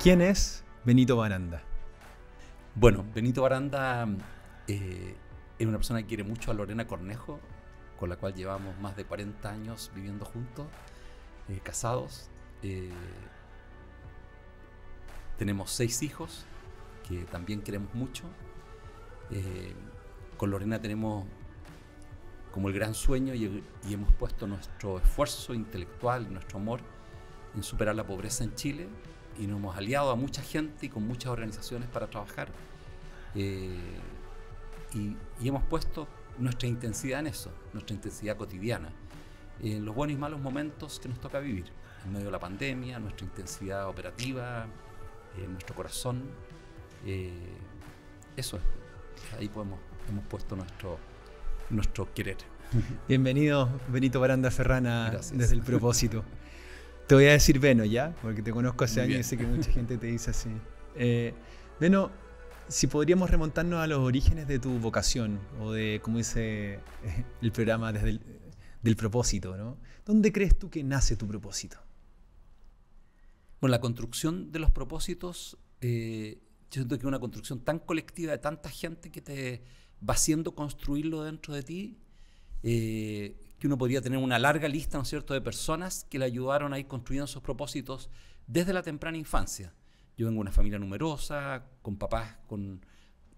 ¿Quién es Benito Baranda? Bueno, Benito Baranda eh, es una persona que quiere mucho a Lorena Cornejo, con la cual llevamos más de 40 años viviendo juntos, eh, casados. Eh, tenemos seis hijos que también queremos mucho. con Lorena tenemos como el gran sueño y, y hemos puesto nuestro esfuerzo intelectual, nuestro amor en superar la pobreza en Chile y nos hemos aliado a mucha gente y con muchas organizaciones para trabajar. Eh, y, hemos puesto nuestra intensidad en eso, nuestra intensidad cotidiana, en los buenos y malos momentos que nos toca vivir, en medio de la pandemia, nuestra intensidad operativa, nuestro corazón. Eh, eso es, ahí podemos, hemos puesto nuestro, nuestro querer. Bienvenido, Benito Baranda Ferrana desde el propósito. Te voy a decir Veno, ¿ya? Porque te conozco hace años y sé que mucha gente te dice así. Eh, Veno, si podríamos remontarnos a los orígenes de tu vocación o de, como dice el programa, desde del propósito, ¿no? ¿Dónde crees tú que nace tu propósito? Bueno, la construcción de los propósitos, eh, yo siento que es una construcción tan colectiva de tanta gente que te va haciendo construirlo dentro de ti, eh, que uno podría tener una larga lista, ¿no es cierto?, de personas que le ayudaron a ir construyendo sus propósitos desde la temprana infancia. Yo vengo de una familia numerosa, con papás con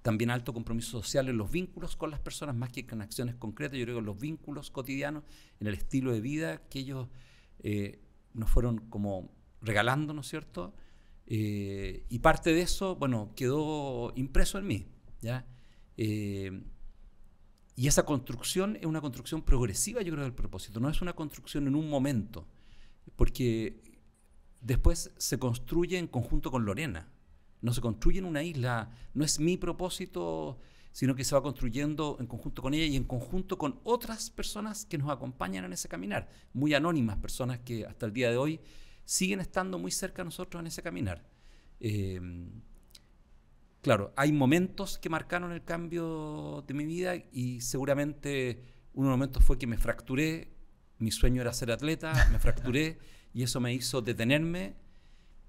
también alto compromiso social en los vínculos con las personas, más que en acciones concretas, yo creo que en los vínculos cotidianos, en el estilo de vida que ellos eh, nos fueron como regalando, ¿no es cierto? Eh, y parte de eso, bueno, quedó impreso en mí, ¿ya? Eh, y esa construcción es una construcción progresiva, yo creo, del propósito. No es una construcción en un momento, porque después se construye en conjunto con Lorena. No se construye en una isla, no es mi propósito, sino que se va construyendo en conjunto con ella y en conjunto con otras personas que nos acompañan en ese caminar. Muy anónimas personas que hasta el día de hoy siguen estando muy cerca de nosotros en ese caminar. Eh, claro, hay momentos que marcaron el cambio de mi vida y seguramente uno de los momentos fue que me fracturé, mi sueño era ser atleta, me fracturé y eso me hizo detenerme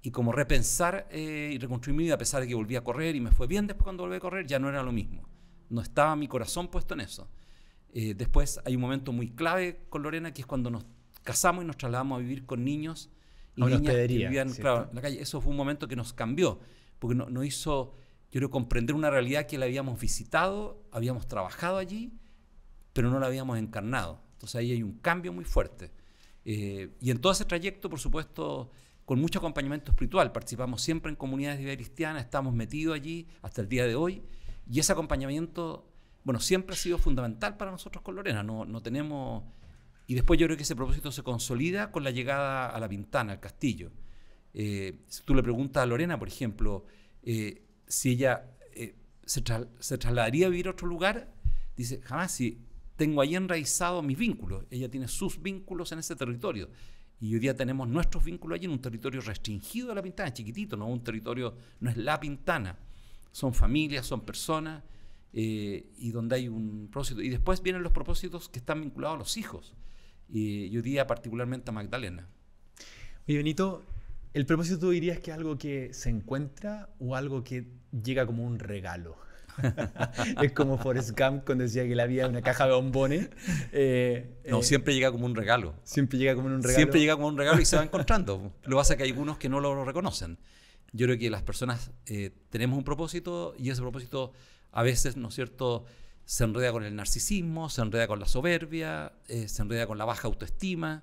y como repensar eh, y reconstruir mi vida a pesar de que volví a correr y me fue bien después cuando volví a correr, ya no era lo mismo. No estaba mi corazón puesto en eso. Eh, después hay un momento muy clave con Lorena que es cuando nos casamos y nos trasladamos a vivir con niños y vivían la calle. Eso fue un momento que nos cambió porque nos no hizo quiero comprender una realidad que la habíamos visitado, habíamos trabajado allí, pero no la habíamos encarnado. Entonces ahí hay un cambio muy fuerte. Eh, y en todo ese trayecto, por supuesto, con mucho acompañamiento espiritual, participamos siempre en comunidades de vida cristiana, estamos metidos allí hasta el día de hoy, y ese acompañamiento, bueno, siempre ha sido fundamental para nosotros con Lorena, no, tenemos... Y después yo creo que ese propósito se consolida con la llegada a la Pintana, al castillo. Eh, si tú le preguntas a Lorena, por ejemplo, eh, si ella eh, se, trasladaría a vivir a otro lugar, dice, jamás, si tengo ahí enraizado mis vínculos, ella tiene sus vínculos en ese territorio. Y hoy día tenemos nuestros vínculos allí en un territorio restringido de la pintana, chiquitito, no un territorio, no es la pintana. Son familias, son personas, eh, y donde hay un propósito. Y después vienen los propósitos que están vinculados a los hijos. y hoy día particularmente a Magdalena. Oye, Benito, ¿El propósito tú dirías que algo que se encuentra o algo que llega como un regalo? es como Forrest Gump cuando decía que la vida es una caja de bombones. Eh, no, eh, siempre llega como un regalo. Siempre llega como un regalo. Siempre llega como un regalo y se va encontrando. Lo que pasa es que hay algunos que no lo reconocen. Yo creo que las personas eh, tenemos un propósito y ese propósito a veces, ¿no es cierto?, se enreda con el narcisismo, se enreda con la soberbia, se enreda con la baja autoestima,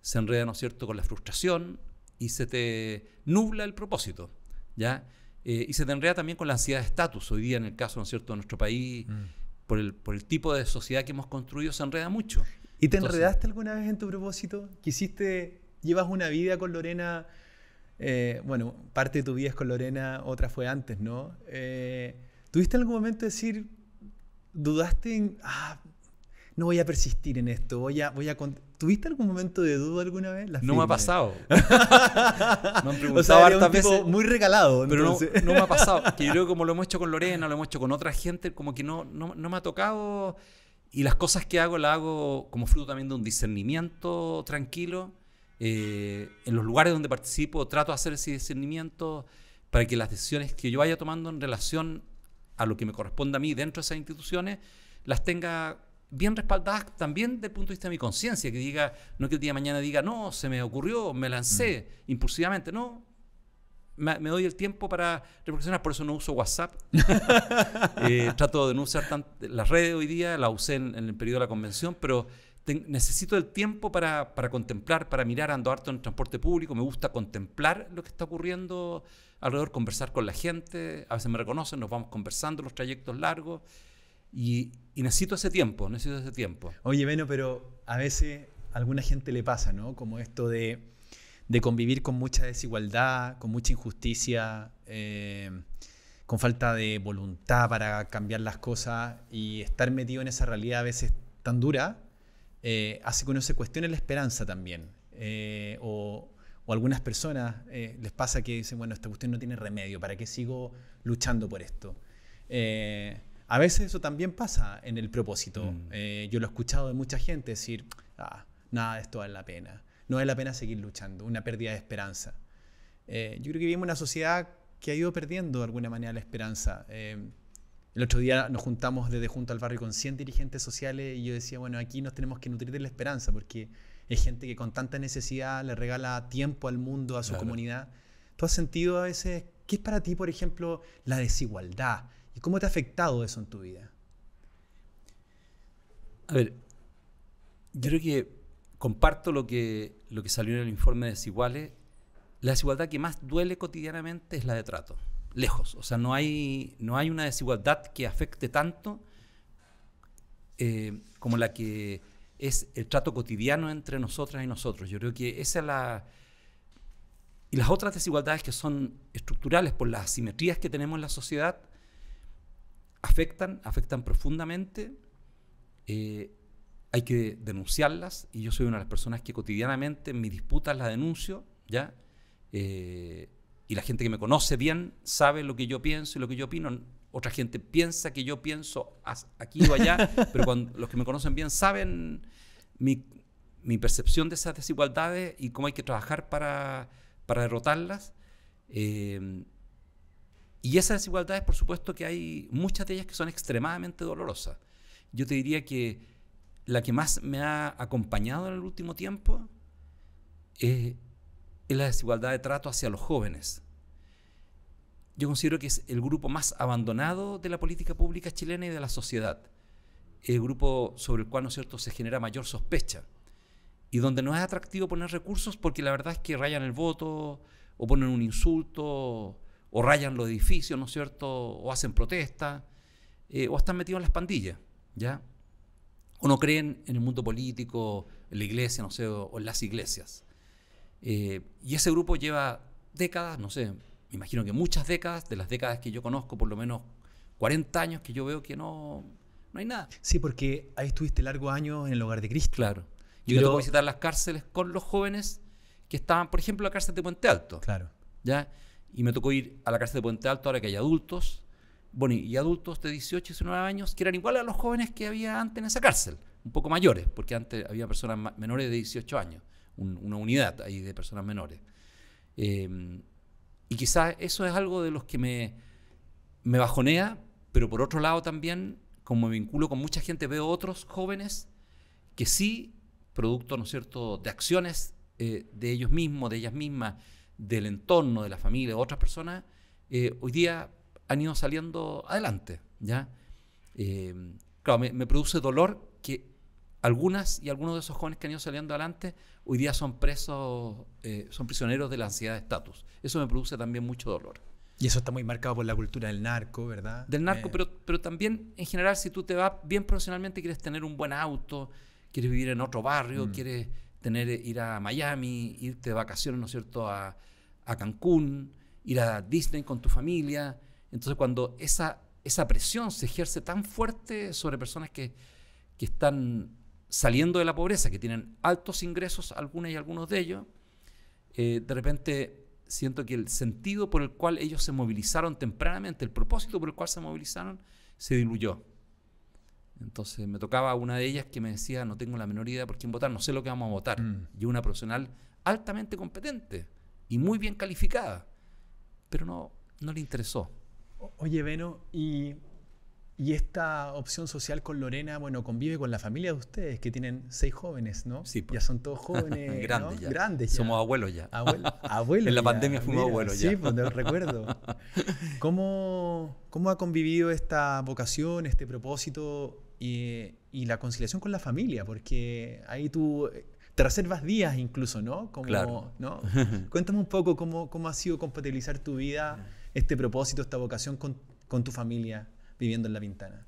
se enreda, ¿no es cierto?, con la frustración, y se te nubla el propósito, ¿ya? Eh, y se te enreda también con la ansiedad de estatus. Hoy día, en el caso, ¿no es cierto?, de nuestro país, mm. por, el, por el tipo de sociedad que hemos construido, se enreda mucho. ¿Y te enredaste alguna vez en tu propósito? ¿Quisiste, llevas una vida con Lorena? Eh, bueno, parte de tu vida es con Lorena, otra fue antes, ¿no? Eh, ¿Tuviste algún momento decir, dudaste en, ah, no voy a persistir en esto, voy voy a ¿Tuviste algún momento de duda alguna vez? no me ha pasado. me han preguntado Muy regalado. Pero no, me ha pasado. yo creo como lo hemos hecho con Lorena, lo hemos hecho con otra gente, como que no, no, me ha tocado. Y las cosas que hago las hago como fruto también de un discernimiento tranquilo. Eh, en los lugares donde participo trato de hacer ese discernimiento para que las decisiones que yo vaya tomando en relación a lo que me corresponde a mí dentro de esas instituciones las tenga bien respaldadas también desde el punto de vista de mi conciencia, que diga, no que el día de mañana diga, no, se me ocurrió, me lancé mm. impulsivamente, no. Me, doy el tiempo para reflexionar, por eso no uso WhatsApp. Eh, trato de no usar las redes hoy día, la usé en, el periodo de la convención, pero necesito el tiempo para, para, contemplar, para mirar, ando harto en el transporte público, me gusta contemplar lo que está ocurriendo alrededor, conversar con la gente, a veces me reconocen, nos vamos conversando los trayectos largos. Y, necesito ese tiempo, necesito ese tiempo. Oye, bueno pero a veces a alguna gente le pasa, ¿no? Como esto de, convivir con mucha desigualdad, con mucha injusticia, eh, con falta de voluntad para cambiar las cosas y estar metido en esa realidad a veces tan dura, eh, hace que uno se cuestione la esperanza también. Eh, o, o, algunas personas les pasa que dicen, bueno, esta cuestión no tiene remedio, ¿para qué sigo luchando por esto? A veces eso también pasa en el propósito. Mm. Eh, yo lo he escuchado de mucha gente decir, ah, nada de esto vale la pena. No vale la pena seguir luchando, una pérdida de esperanza. Eh, yo creo que vivimos una sociedad que ha ido perdiendo de alguna manera la esperanza. Eh, el otro día nos juntamos desde Junto al Barrio con 100 dirigentes sociales y yo decía, bueno, aquí nos tenemos que nutrir de la esperanza porque es gente que con tanta necesidad le regala tiempo al mundo, a su comunidad. ¿Tú has sentido a veces, qué es para ti, por ejemplo, la desigualdad, ¿Y cómo te ha afectado eso en tu vida? A ver, yo creo que comparto lo que, lo que salió en el informe de Desiguales. La desigualdad que más duele cotidianamente es la de trato, lejos. O sea, no hay, no hay una desigualdad que afecte tanto eh, como la que es el trato cotidiano entre nosotras y nosotros. Yo creo que esa es la... Y las otras desigualdades que son estructurales por las asimetrías que tenemos en la sociedad afectan, afectan profundamente, eh, hay que denunciarlas y yo soy una de las personas que cotidianamente en mis disputas las denuncio, ¿ya? Eh, y la gente que me conoce bien sabe lo que yo pienso y lo que yo opino. Otra gente piensa que yo pienso aquí o allá, pero los que me conocen bien saben mi, percepción de esas desigualdades y cómo hay que trabajar para, derrotarlas. Eh, y esas desigualdades, por supuesto que hay muchas de ellas que son extremadamente dolorosas. Yo te diría que la que más me ha acompañado en el último tiempo es, la desigualdad de trato hacia los jóvenes. Yo considero que es el grupo más abandonado de la política pública chilena y de la sociedad. El grupo sobre el cual, ¿no es cierto?, se genera mayor sospecha. Y donde no es atractivo poner recursos porque la verdad es que rayan el voto o ponen un insulto o rayan los edificios, ¿no es cierto? O hacen protestas, eh, o están metidos en las pandillas, ¿ya? O no creen en el mundo político, en la iglesia, no sé, o, en las iglesias. Eh, y ese grupo lleva décadas, no sé, me imagino que muchas décadas, de las décadas que yo conozco, por lo menos 40 años, que yo veo que no, no hay nada. Sí, porque ahí estuviste largo año en el hogar de Cristo. Claro. Yo, tengo que visitar las cárceles con los jóvenes que estaban, por ejemplo, en la cárcel de Puente Alto. Claro. ¿Ya? Y me tocó ir a la cárcel de Puente Alto, ahora que hay adultos, bueno, y adultos de 18 y 19 años, que eran iguales a los jóvenes que había antes en esa cárcel, un poco mayores, porque antes había personas menores de 18 años, una unidad ahí de personas menores. Em, y quizás eso es algo de los que me, bajonea, pero por otro lado también, como me vinculo con mucha gente, veo otros jóvenes que sí, producto, ¿no es cierto?, de acciones eh, de ellos mismos, de ellas mismas, del entorno, de la familia, de otras personas, eh, hoy día han ido saliendo adelante. ¿ya? Eh, claro, me, produce dolor que algunas y algunos de esos jóvenes que han ido saliendo adelante hoy día son presos, eh, son prisioneros de la ansiedad de estatus. Eso me produce también mucho dolor. Y eso está muy marcado por la cultura del narco, ¿verdad? Del narco, pero, pero también en general si tú te vas bien profesionalmente, quieres tener un buen auto, quieres vivir en otro barrio, mm. quieres tener, ir a Miami, irte de vacaciones, ¿no es cierto?, a, a Cancún, ir a Disney con tu familia. Entonces cuando esa, esa presión se ejerce tan fuerte sobre personas que, están saliendo de la pobreza, que tienen altos ingresos, algunas y algunos de ellos, eh, de repente siento que el sentido por el cual ellos se movilizaron tempranamente, el propósito por el cual se movilizaron, se diluyó. Entonces me tocaba una de ellas que me decía, no tengo la menor idea por quién votar, no sé lo que vamos a votar. Mm. Y una profesional altamente competente y muy bien calificada, pero no, no le interesó. Oye, Veno, y, y esta opción social con Lorena, bueno, convive con la familia de ustedes, que tienen seis jóvenes, ¿no? Sí, pues. Ya son todos jóvenes. Grandes, ya. Grandes ya. Somos abuelos ya. abuelos en la pandemia fuimos abuelos ya. Sí, pues recuerdo. ¿Cómo, ¿Cómo ha convivido esta vocación, este propósito y, y, la conciliación con la familia? Porque ahí tú reservas días incluso, ¿no? Como, ¿no? Cuéntame un poco cómo, cómo ha sido compatibilizar tu vida, este propósito, esta vocación con, tu familia viviendo en La Pintana.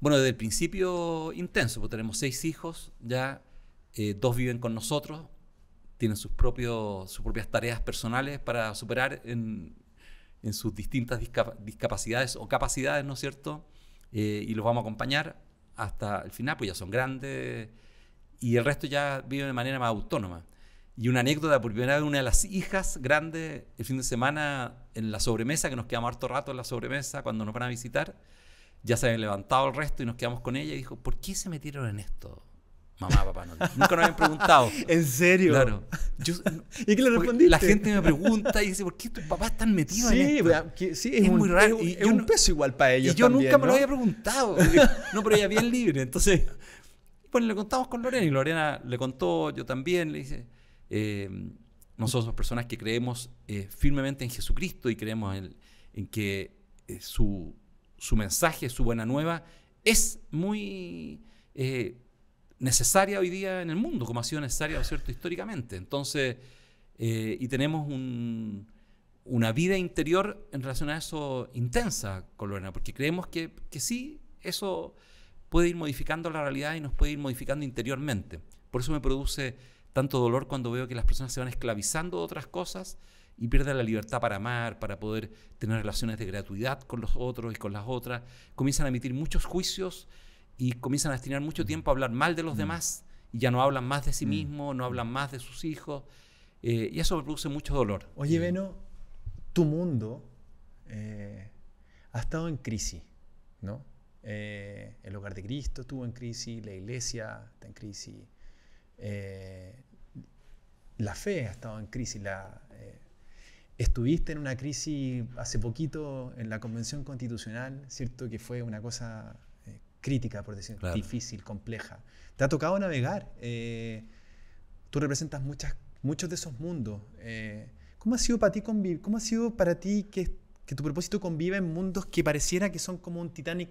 Bueno, desde el principio intenso, pues tenemos seis hijos, ya eh, dos viven con nosotros, tienen sus, propios, sus propias tareas personales para superar en, sus distintas discapacidades o capacidades, ¿no es cierto? Eh, y los vamos a acompañar hasta el final, pues ya son grandes y el resto ya vive de manera más autónoma. Y una anécdota, por primera vez una de las hijas grandes, el fin de semana en la sobremesa, que nos quedamos harto rato en la sobremesa cuando nos van a visitar, ya se habían levantado el resto y nos quedamos con ella y dijo, ¿por qué se metieron en esto? Mamá, papá, nunca nos habían preguntado. ¿En serio? Claro. ¿Y qué le respondiste? La gente me pregunta y dice, ¿por qué tus papás están metidos sí, en esto? sí, es, muy raro. Es, un peso igual para ellos. Y yo nunca me lo había preguntado. no, pero ella bien libre. Entonces, bueno, pues, le contamos con Lorena y Lorena le contó, yo también, le dice, eh, nosotros somos personas que creemos eh, firmemente en Jesucristo y creemos en, que eh, su, mensaje, su buena nueva, es muy necesaria hoy día en el mundo, como ha sido necesaria, cierto?, históricamente. Entonces, y tenemos una vida interior en relación a eso intensa con Lorena, porque creemos que, que sí, eso puede ir modificando la realidad y nos puede ir modificando interiormente. Por eso me produce tanto dolor cuando veo que las personas se van esclavizando de otras cosas y pierden la libertad para amar, para poder tener relaciones de gratuidad con los otros y con las otras. Comienzan a emitir muchos juicios y comienzan a destinar mucho mm. tiempo a hablar mal de los mm. demás y ya no hablan más de sí mm. mismos, no hablan más de sus hijos. Eh, y eso me produce mucho dolor. Oye, Beno, tu mundo eh, ha estado en crisis, ¿no? Eh, el hogar de Cristo estuvo en crisis, la iglesia está en crisis, eh, la fe ha estado en crisis. La, eh, estuviste en una crisis hace poquito en la Convención Constitucional, ¿cierto? Que fue una cosa crítica, por decirlo, así, difícil, compleja. Te ha tocado navegar. tú representas muchos de esos mundos. ¿Cómo ha sido para ti convivir? ¿Cómo ha sido para ti que, que tu propósito conviva en mundos que pareciera que son como un Titanic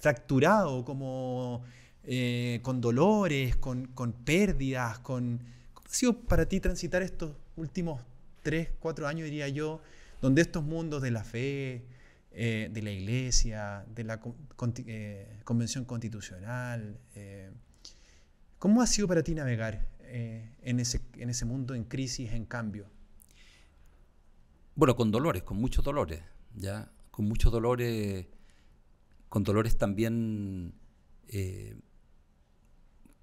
fracturado, como eh, con dolores, con, pérdidas, con... ¿Cómo ha sido para ti transitar estos últimos tres, cuatro años, diría yo, donde estos mundos de la fe, eh, de la iglesia, de la eh, convención constitucional, ¿cómo ha sido para ti navegar en, ese, en ese mundo en crisis, en cambio? Bueno, con dolores, con muchos dolores, ¿ya? Con muchos dolores con dolores también eh,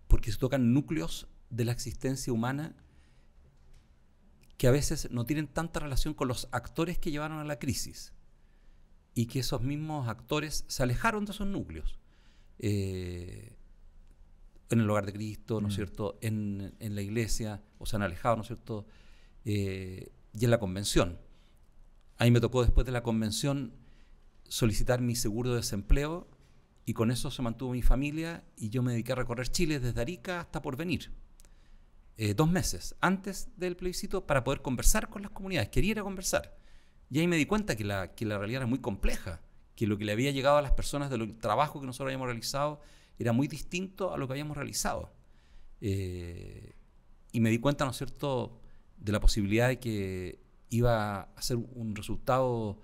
porque se tocan núcleos de la existencia humana que a veces no tienen tanta relación con los actores que llevaron a la crisis y que esos mismos actores se alejaron de esos núcleos. Eh, en el hogar de Cristo, ¿no es mm. cierto?, en, la iglesia, o se han alejado, ¿no es cierto?, eh, y en la convención. ahí me tocó después de la convención solicitar mi seguro de desempleo y con eso se mantuvo mi familia y yo me dediqué a recorrer Chile desde Arica hasta Porvenir. Eh, dos meses antes del plebiscito para poder conversar con las comunidades. Quería ir a conversar. Y ahí me di cuenta que la, que la realidad era muy compleja, que lo que le había llegado a las personas del trabajo que nosotros habíamos realizado era muy distinto a lo que habíamos realizado. Eh, y me di cuenta, ¿no es cierto?, de la posibilidad de que iba a ser un resultado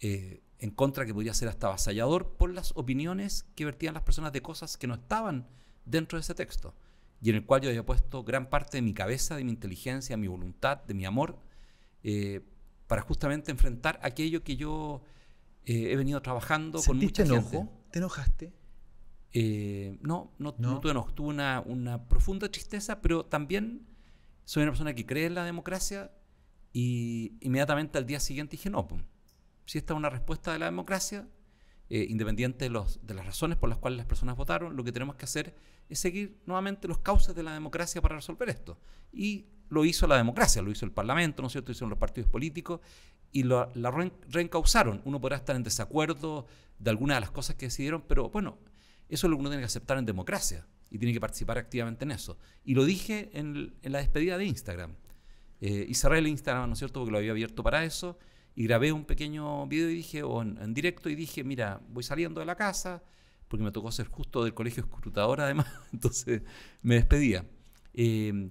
eh, en contra que podía ser hasta avasallador por las opiniones que vertían las personas de cosas que no estaban dentro de ese texto y en el cual yo había puesto gran parte de mi cabeza, de mi inteligencia, de mi voluntad, de mi amor, eh, para justamente enfrentar aquello que yo eh, he venido trabajando con mucha enojo? Gente. ¿Te enojaste? Eh, no, no, no, tuve una, profunda tristeza, pero también soy una persona que cree en la democracia y inmediatamente al día siguiente dije, no, pues, si esta es una respuesta de la democracia, eh, independiente de, las razones por las cuales las personas votaron, lo que tenemos que hacer es seguir nuevamente los cauces de la democracia para resolver esto. Y lo hizo la democracia, lo hizo el Parlamento, ¿no es cierto? Lo hicieron los partidos políticos y la reencausaron. Uno podrá estar en desacuerdo de algunas de las cosas que decidieron, pero bueno, eso es lo que uno tiene que aceptar en democracia y tiene que participar activamente en eso. Y lo dije en, la despedida de Instagram. y cerré el Instagram, ¿no es cierto?, porque lo había abierto para eso. Y grabé un pequeño video y dije, en, directo, y dije, mira, voy saliendo de la casa, porque me tocó ser justo del colegio escrutador además, entonces me despedía. Em,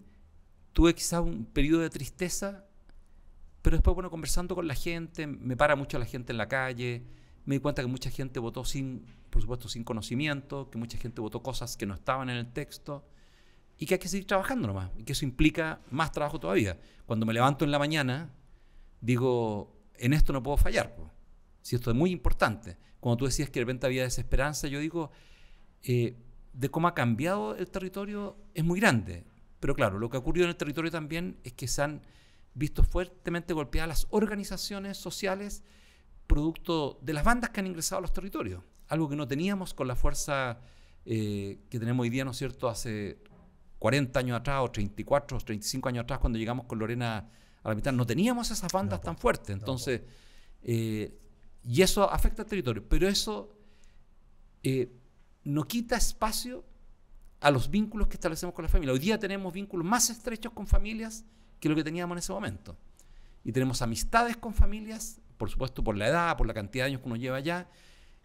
tuve quizás un periodo de tristeza, pero después, bueno, conversando con la gente, me para mucho la gente en la calle, me di cuenta que mucha gente votó sin, por supuesto, sin conocimiento, que mucha gente votó cosas que no estaban en el texto y que hay que seguir trabajando nomás, y que eso implica más trabajo todavía. Cuando me levanto en la mañana, digo, en esto no puedo fallar. Si esto es muy importante. Cuando tú decías que el venta había desesperanza, yo digo, eh, de cómo ha cambiado el territorio es muy grande. Pero claro, lo que ha ocurrido en el territorio también es que se han visto fuertemente golpeadas las organizaciones sociales producto de las bandas que han ingresado a los territorios. Algo que no teníamos con la fuerza eh, que tenemos hoy día, ¿no es cierto?, hace 40 años atrás, o 34, o 35 años atrás, cuando llegamos con Lorena a la mitad. No teníamos esas bandas tan fuertes, entonces, eh, y eso afecta al territorio, pero eso eh, no quita espacio a los vínculos que establecemos con la familia. Hoy día tenemos vínculos más estrechos con familias que lo que teníamos en ese momento. Y tenemos amistades con familias, por supuesto, por la edad, por la cantidad de años que uno lleva allá.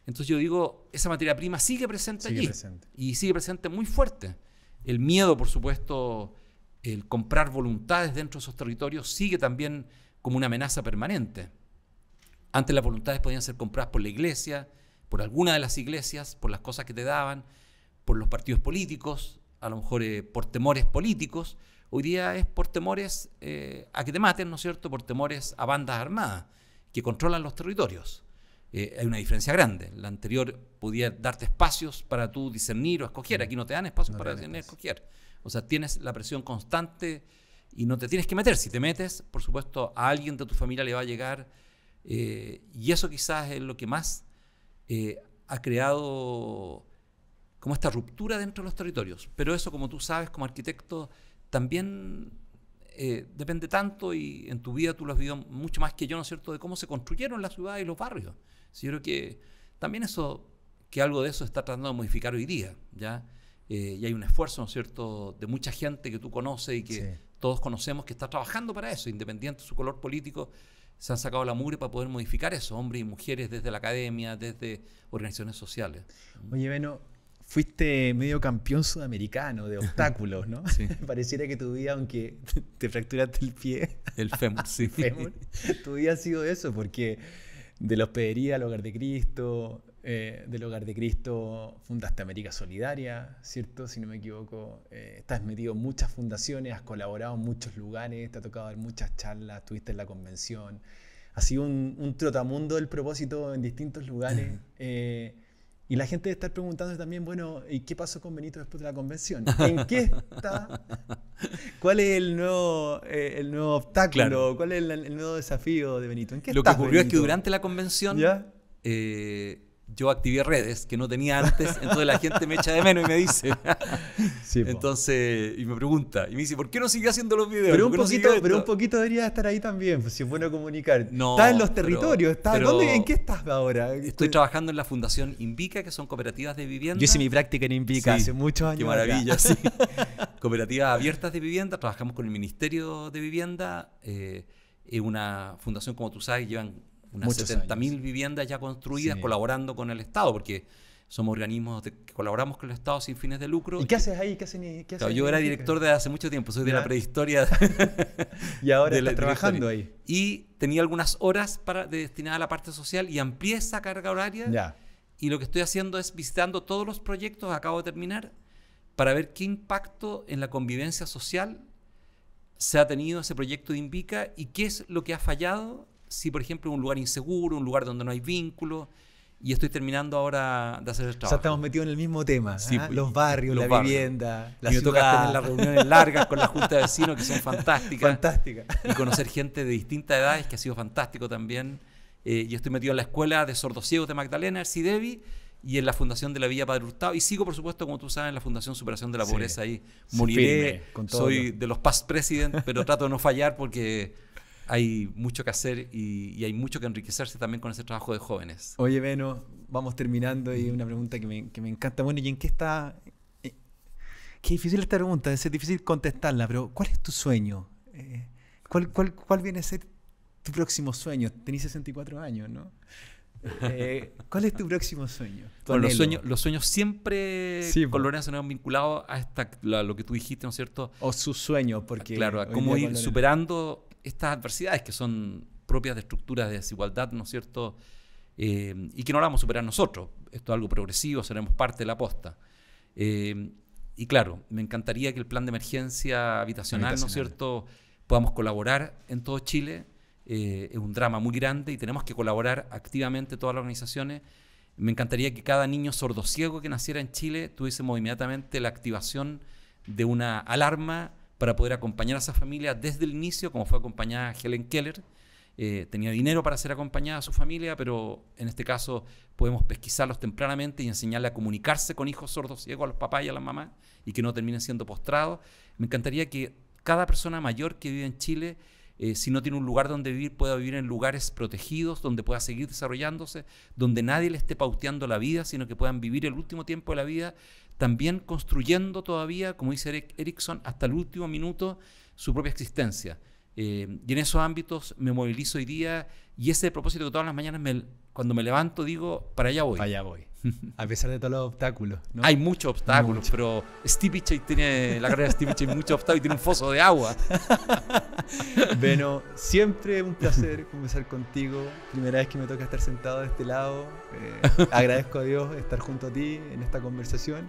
Entonces yo digo, esa materia prima sigue presente allí. Presente. Y sigue presente muy fuerte. El miedo, por supuesto, el comprar voluntades dentro de esos territorios sigue también como una amenaza permanente. Antes las voluntades podían ser compradas por la iglesia, por alguna de las iglesias, por las cosas que te daban, por los partidos políticos, a lo mejor eh, por temores políticos. Hoy día es por temores eh, a que te maten, ¿no es cierto? Por temores a bandas armadas que controlan los territorios. Eh, hay una diferencia grande. La anterior podía darte espacios para tú discernir o escoger. Aquí no te dan espacios para discernir o escoger. O sea, tienes la presión constante y no te tienes que meter. Si te metes, por supuesto, a alguien de tu familia le va a llegar. Eh, y eso quizás es lo que más eh, ha creado como esta ruptura dentro de los territorios. Pero eso, como tú sabes, como arquitecto, también eh, depende tanto y en tu vida tú lo has vivido mucho más que yo, ¿no es cierto?, de cómo se construyeron las ciudades y los barrios. yo creo que también eso, que algo de eso está tratando de modificar hoy día, ¿ya? Eh, y hay un esfuerzo, ¿no es cierto?, de mucha gente que tú conoces y que todos conocemos que está trabajando para eso, independiente de su color político, se han sacado la mugre para poder modificar eso, hombres y mujeres desde la academia, desde organizaciones sociales. Oye, Beno, fuiste medio campeón sudamericano de obstáculos, ¿no? Pareciera que tu vida, aunque te fracturaste el pie, el fémur, sí. tu vida ha sido eso, porque de la hospedería al hogar de Cristo, eh, del Hogar de Cristo, fundaste América Solidaria, ¿cierto? Si no me equivoco, eh, estás metido en muchas fundaciones, has colaborado en muchos lugares, te ha tocado dar muchas charlas, estuviste en la convención, ha sido un, trotamundo del propósito en distintos lugares. Eh, y la gente debe estar preguntando también, bueno, ¿y qué pasó con Benito después de la convención? ¿En qué está? ¿Cuál es el nuevo, el nuevo obstáculo? ¿Cuál es el, nuevo desafío de Benito? ¿En qué Lo que ocurrió es que durante la convención yo activé redes que no tenía antes, entonces la gente me echa de menos y me dice. entonces, y me pregunta, y me dice, ¿por qué no sigue haciendo los videos? Pero un, poquito, pero un poquito debería estar ahí también, pues, si es bueno comunicar. No, estás en los territorios, está ¿dónde, ¿en qué estás ahora? Estoy trabajando en la Fundación Invica, que son cooperativas de vivienda. Yo hice mi práctica en Invica hace muchos años. Qué maravilla, sí. cooperativas abiertas de vivienda, trabajamos con el Ministerio de Vivienda. Eh, es una fundación, como tú sabes, llevan unas 70.000 viviendas ya construidas colaborando con el Estado, porque somos organismos que colaboramos con el Estado sin fines de lucro. ¿Y qué haces ahí? yo era director de hace mucho tiempo, soy de la prehistoria. y ahora trabajando ahí. Y tenía algunas horas para, destinadas a la parte social y amplié esa carga horaria. Y lo que estoy haciendo es visitando todos los proyectos, acabo de terminar, para ver qué impacto en la convivencia social se ha tenido ese proyecto de Invica y qué es lo que ha fallado si, por ejemplo, un lugar inseguro, un lugar donde no hay vínculo. Y estoy terminando ahora de hacer el trabajo. sea, estamos metidos en el mismo tema. Sí, ¿ah? pues, Los barrios, la vivienda, la y me toca tener las reuniones largas con la junta de vecinos que son fantásticas. Fantástica. Y conocer gente de distintas edades, que ha sido fantástico también. Eh, y estoy metido en la escuela de ciegos de Magdalena, el CIDEBI, y en la Fundación de la Villa Padre Hurtado. Y sigo, por supuesto, como tú sabes, en la Fundación Superación de la Pobreza. ahí moriré. Soy de los past presidentes, pero trato de no fallar porque hay mucho que hacer y, hay mucho que enriquecerse también con ese trabajo de jóvenes. Oye, Beno, vamos terminando y una pregunta que me, encanta. Bueno, ¿y en qué está? Eh, qué difícil esta pregunta, es difícil contestarla, pero ¿cuál es tu sueño? Eh, ¿cuál, viene a ser tu próximo sueño? Tenís 64 años, ¿no? Eh, ¿Cuál es tu próximo sueño? los sueños, los sueños siempre con Lorena son vinculados a, esta, lo que tú dijiste, ¿no es cierto? O sus sueño, porque... Claro, cómo ir superando estas adversidades que son propias de estructuras de desigualdad, ¿no es cierto? Eh, y que no la vamos a superar nosotros. Esto es algo progresivo, seremos parte de la posta. Eh, y claro, me encantaría que el plan de emergencia habitacional, ¿no es cierto?, podamos colaborar en todo Chile. Eh, es un drama muy grande y tenemos que colaborar activamente todas las organizaciones. Me encantaría que cada niño sordociego que naciera en Chile tuviésemos inmediatamente la activación de una alarma para poder acompañar a esa familia desde el inicio, como fue acompañada Helen Keller. Eh, tenía dinero para ser acompañada a su familia, pero en este caso podemos pesquisarlos tempranamente y enseñarle a comunicarse con hijos sordos ciegos, a los papás y a las mamás, y que no terminen siendo postrados. Me encantaría que cada persona mayor que vive en Chile eh, si no tiene un lugar donde vivir, pueda vivir en lugares protegidos, donde pueda seguir desarrollándose, donde nadie le esté pauteando la vida, sino que puedan vivir el último tiempo de la vida, también construyendo todavía, como dice Eric Erickson, hasta el último minuto su propia existencia. Eh, y en esos ámbitos me movilizo hoy día y ese propósito que todas las mañanas cuando me levanto digo, para allá voy. Para allá voy. A pesar de todos los obstáculos. Hay muchos obstáculos, pero Stevie tiene, la carrera de Stevie tiene muchos obstáculos y tiene un foso de agua. Bueno, siempre un placer conversar contigo. Primera vez que me toca estar sentado de este lado. Eh, agradezco a Dios estar junto a ti en esta conversación.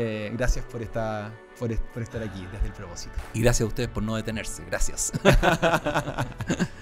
Eh, gracias por, por estar aquí desde el propósito. Y gracias a ustedes por no detenerse. Gracias.